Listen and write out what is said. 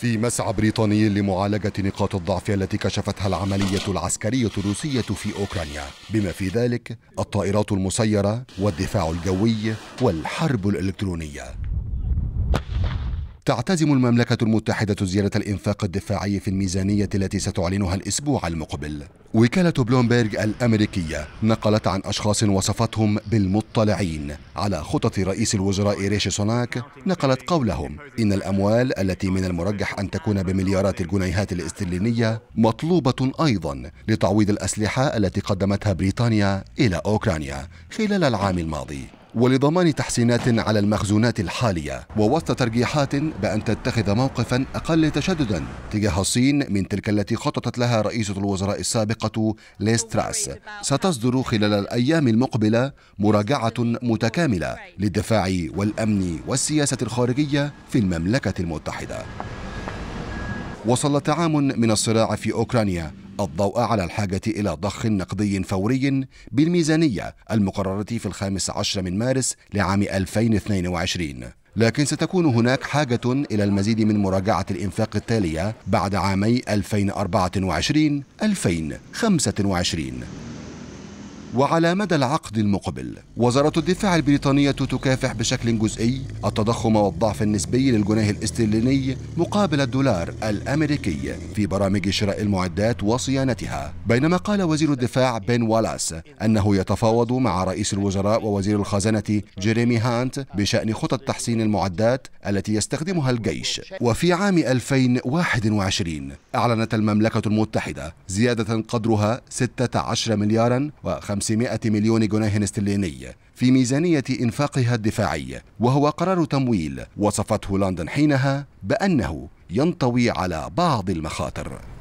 في مسعى بريطاني لمعالجة نقاط الضعف التي كشفتها العملية العسكرية الروسية في أوكرانيا بما في ذلك الطائرات المسيرة والدفاع الجوي والحرب الإلكترونية تعتزم المملكة المتحدة زيادة الإنفاق الدفاعي في الميزانية التي ستعلنها الأسبوع المقبل وكالة بلومبيرج الأمريكية نقلت عن أشخاص وصفتهم بالمطلعين على خطط رئيس الوزراء ريشي سوناك نقلت قولهم إن الأموال التي من المرجح أن تكون بمليارات الجنيهات الاسترلينية مطلوبة أيضا لتعويض الأسلحة التي قدمتها بريطانيا إلى أوكرانيا خلال العام الماضي ولضمان تحسينات على المخزونات الحالية ووسط ترجيحات بأن تتخذ موقفا أقل تشددا تجاه الصين من تلك التي خططت لها رئيسة الوزراء السابقة ليستراس ستصدر خلال الأيام المقبلة مراجعة متكاملة للدفاع والأمن والسياسة الخارجية في المملكة المتحدة وصل تعام من الصراع في أوكرانيا الضوء على الحاجة إلى ضخ نقدي فوري بالميزانية المقررة في الخامس عشر من مارس لعام 2022 لكن ستكون هناك حاجة إلى المزيد من مراجعة الإنفاق التالية بعد عامي 2024 2025 وعلى مدى العقد المقبل وزارة الدفاع البريطانية تكافح بشكل جزئي التضخم والضعف النسبي للجنيه الاسترليني مقابل الدولار الأمريكي في برامج شراء المعدات وصيانتها بينما قال وزير الدفاع بن والاس أنه يتفاوض مع رئيس الوزراء ووزير الخزانة جيريمي هانت بشأن خطط تحسين المعدات التي يستخدمها الجيش وفي عام 2021 أعلنت المملكة المتحدة زيادة قدرها 16 مليارا و 500 مليون جنيه استرليني في ميزانية إنفاقها الدفاعي وهو قرار تمويل وصفته لندن حينها بأنه ينطوي على بعض المخاطر